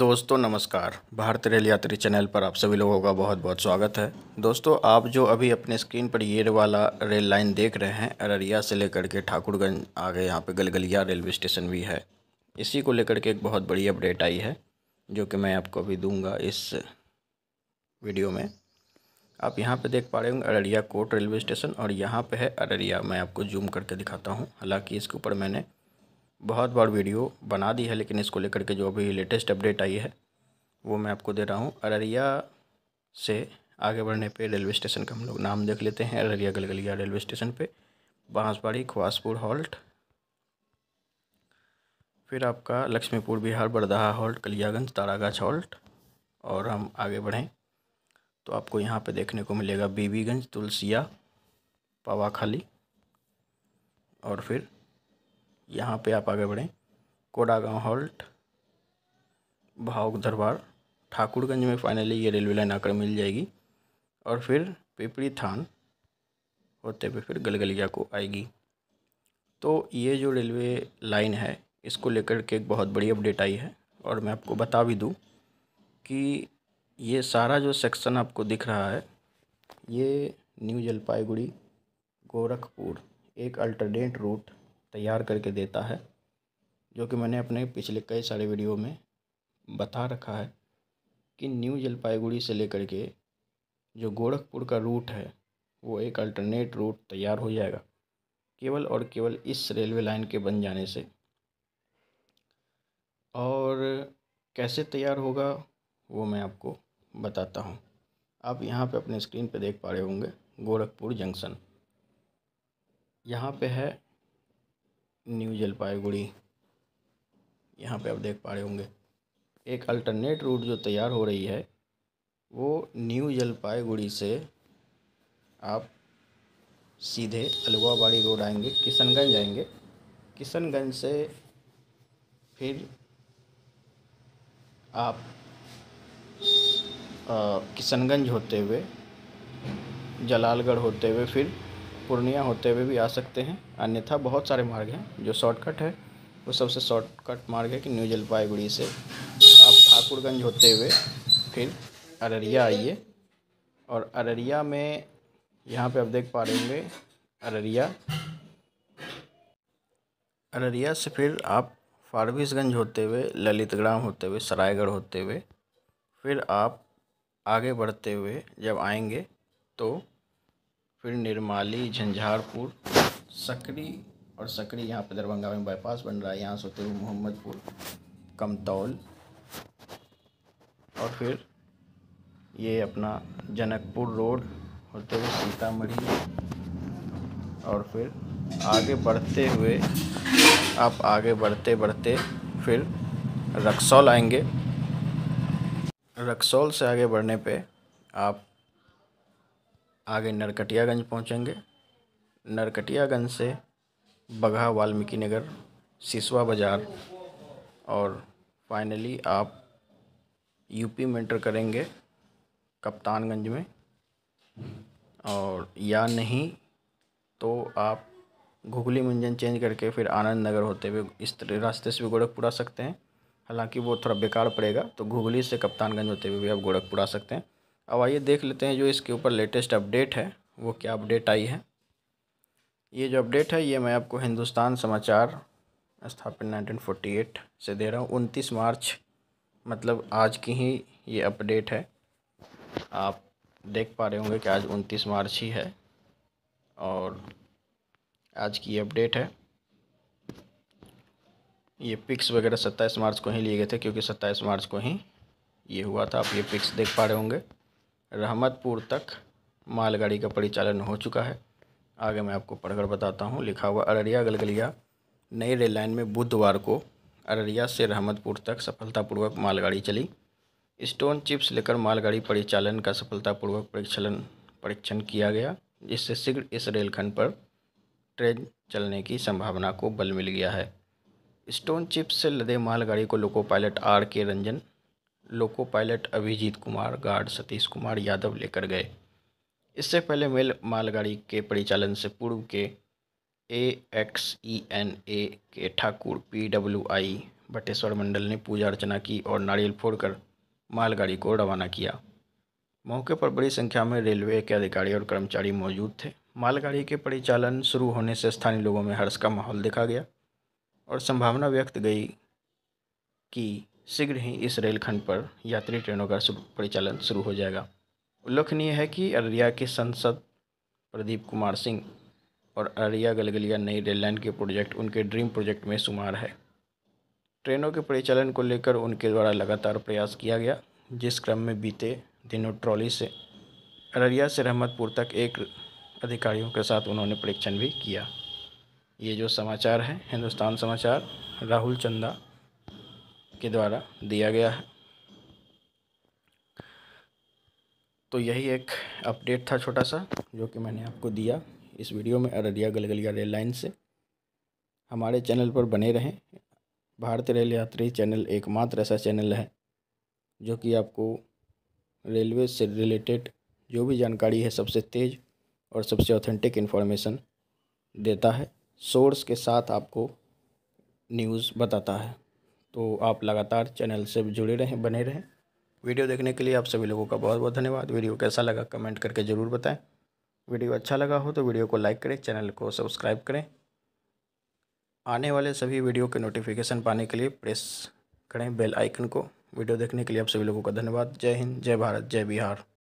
दोस्तों नमस्कार भारत रेल यात्री चैनल पर आप सभी लोगों का बहुत बहुत स्वागत है दोस्तों आप जो अभी अपने स्क्रीन पर ये वाला रेल लाइन देख रहे हैं अररिया से लेकर के ठाकुरगंज आ गए यहाँ पे गलगलिया रेलवे स्टेशन भी है इसी को लेकर के एक बहुत बड़ी अपडेट आई है जो कि मैं आपको अभी दूँगा इस वीडियो में आप यहाँ पर देख पा रहे होंगे अररिया कोट रेलवे स्टेशन और यहाँ पर है अररिया मैं आपको जूम करके दिखाता हूँ हालाँकि इसके ऊपर मैंने बहुत बार वीडियो बना दी है लेकिन इसको लेकर के जो अभी लेटेस्ट अपडेट आई है वो मैं आपको दे रहा हूँ अररिया से आगे बढ़ने पे रेलवे स्टेशन का हम लोग नाम देख लेते हैं अररिया गलगलिया रेलवे स्टेशन पे बांसबाड़ी खवासपुर हॉल्ट फिर आपका लक्ष्मीपुर बिहार बरदहा हॉल्ट कलियागंज तारागाछ हॉल्ट और हम आगे बढ़ें तो आपको यहाँ पर देखने को मिलेगा बीबीगंज तुलसिया पवाखाली और फिर यहाँ पे आप आगे बढ़ें कोडागांव हॉल्ट भाव दरबार ठाकुरगंज में फाइनली ये रेलवे लाइन आकर मिल जाएगी और फिर पिपरी थान होते हुए फिर गलगलिया को आएगी तो ये जो रेलवे लाइन है इसको लेकर के एक बहुत बड़ी अपडेट आई है और मैं आपको बता भी दूँ कि ये सारा जो सेक्शन आपको दिख रहा है ये न्यू जलपाईगुड़ी गोरखपुर एक अल्टरनेट रूट तैयार करके देता है जो कि मैंने अपने पिछले कई सारे वीडियो में बता रखा है कि न्यू जलपाईगुड़ी से लेकर के जो गोरखपुर का रूट है वो एक अल्टरनेट रूट तैयार हो जाएगा केवल और केवल इस रेलवे लाइन के बन जाने से और कैसे तैयार होगा वो मैं आपको बताता हूँ आप यहाँ पे अपने स्क्रीन पे देख पा रहे होंगे गोरखपुर जंक्शन यहाँ पे है न्यू जलपाईगुड़ी यहाँ पे आप देख पा रहे होंगे एक अल्टरनेट रूट जो तैयार हो रही है वो न्यू जलपाईगुड़ी से आप सीधे अलवाबाड़ी रोड आएंगे किशनगंज आएंगे किशनगंज से फिर आप किशनगंज होते हुए जलालगढ़ होते हुए फिर पूर्णिया होते हुए भी आ सकते हैं अन्यथा बहुत सारे मार्ग हैं जो शॉर्टकट है वो सबसे शॉर्टकट मार्ग है कि न्यू जलपाईगुड़ी से आप ठाकुरगंज होते हुए फिर अररिया आइए और अररिया में यहाँ पे आप देख पा रहे होंगे अररिया अररिया से फिर आप फारबिसगंज होते हुए ललितग्राम होते हुए सरायगढ़ होते हुए फिर आप आगे बढ़ते हुए जब आएंगे तो फिर निर्माली झंझारपुर सकरी और सकरी यहाँ पर दरभंगा में बाईपास बन रहा है यहाँ से होते हुए मोहम्मदपुर कमतौल और फिर ये अपना जनकपुर रोड होते हुए सीतामढ़ी और फिर आगे बढ़ते हुए आप आगे बढ़ते बढ़ते फिर रक्सौल आएंगे रक्सौल से आगे बढ़ने पे आप आगे नरकटियागंज पहुँचेंगे नरकटियागंज से बगहा वाल्मीकि नगर सिसवा बाज़ार और फाइनली आप यूपी में एंटर करेंगे कप्तानगंज में और या नहीं तो आप घुगली मंजन चेंज करके फिर आनंद नगर होते हुए इस तरह रास्ते से भी गोरखपुर आ सकते हैं हालांकि वो थोड़ा बेकार पड़ेगा तो घुगली से कप्तानगंज होते हुए भी आप गोरखपुर आ सकते हैं अब आइए देख लेते हैं जो इसके ऊपर लेटेस्ट अपडेट है वो क्या अपडेट आई है ये जो अपडेट है ये मैं आपको हिंदुस्तान समाचार स्थापित 1948 से दे रहा हूँ उनतीस मार्च मतलब आज की ही ये अपडेट है आप देख पा रहे होंगे कि आज उनतीस मार्च ही है और आज की ये अपडेट है ये पिक्स वगैरह सत्ताईस मार्च को ही लिए गए थे क्योंकि सत्ताईस मार्च को ही ये हुआ था आप ये पिक्स देख पा रहे होंगे रहमतपुर तक मालगाड़ी का परिचालन हो चुका है आगे मैं आपको पढ़कर बताता हूँ लिखा हुआ अररिया गलगलिया नई रेल लाइन में बुधवार को अररिया से रहमतपुर तक सफलतापूर्वक मालगाड़ी चली स्टोन चिप्स लेकर मालगाड़ी परिचालन का सफलतापूर्वक परीक्षण परीक्षण किया गया जिससे शीघ्र इस रेलखंड पर ट्रेन चलने की संभावना को बल मिल गया है स्टोन चिप्स से लदे मालगाड़ी को लोको pilot R K Ranjan loco pilot Abhijeet Kumar guard Satish Kumar Yadav लेकर गए इससे पहले मेल मालगाड़ी के परिचालन से पूर्व के ए x E N A K Thakur P W I Bateshwar Mandal ने पूजा अर्चना की और नारियल फोड़कर मालगाड़ी को रवाना किया मौके पर बड़ी संख्या में रेलवे के अधिकारी और कर्मचारी मौजूद थे मालगाड़ी के परिचालन शुरू होने से स्थानीय लोगों में हर्ष का माहौल देखा गया और संभावना व्यक्त गई कि शीघ्र ही इस रेलखंड पर यात्री ट्रेनों का परिचालन शुरू हो जाएगा उल्लेखनीय है कि अररिया के संसद प्रदीप कुमार सिंह और अररिया गलगलिया नई रेल लाइन के प्रोजेक्ट उनके ड्रीम प्रोजेक्ट में शुमार है ट्रेनों के परिचालन को लेकर उनके द्वारा लगातार प्रयास किया गया जिस क्रम में बीते दिनों ट्रॉली से अररिया से रहमतपुर तक एक अधिकारियों के साथ उन्होंने परीक्षण भी किया ये जो समाचार है हिंदुस्तान समाचार राहुल चंदा के द्वारा दिया गया है तो यही एक अपडेट था छोटा सा जो कि मैंने आपको दिया इस वीडियो में अररिया गलगलिया रेल लाइन से हमारे चैनल पर बने रहें भारतीय रेल यात्री चैनल एकमात्र ऐसा चैनल है जो कि आपको रेलवे से रिलेटेड जो भी जानकारी है सबसे तेज़ और सबसे ऑथेंटिक इन्फॉर्मेशन देता है सोर्स के साथ आपको न्यूज़ बताता है तो आप लगातार चैनल से जुड़े रहें बने रहें वीडियो देखने के लिए आप सभी लोगों का बहुत बहुत धन्यवाद वीडियो कैसा लगा कमेंट करके ज़रूर बताएं वीडियो अच्छा लगा हो तो वीडियो को लाइक करें चैनल को सब्सक्राइब करें आने वाले सभी वीडियो के नोटिफिकेशन पाने के लिए प्रेस करें बेल आइकन को वीडियो देखने के लिए आप सभी लोगों का धन्यवाद जय हिंद जय भारत जय बिहार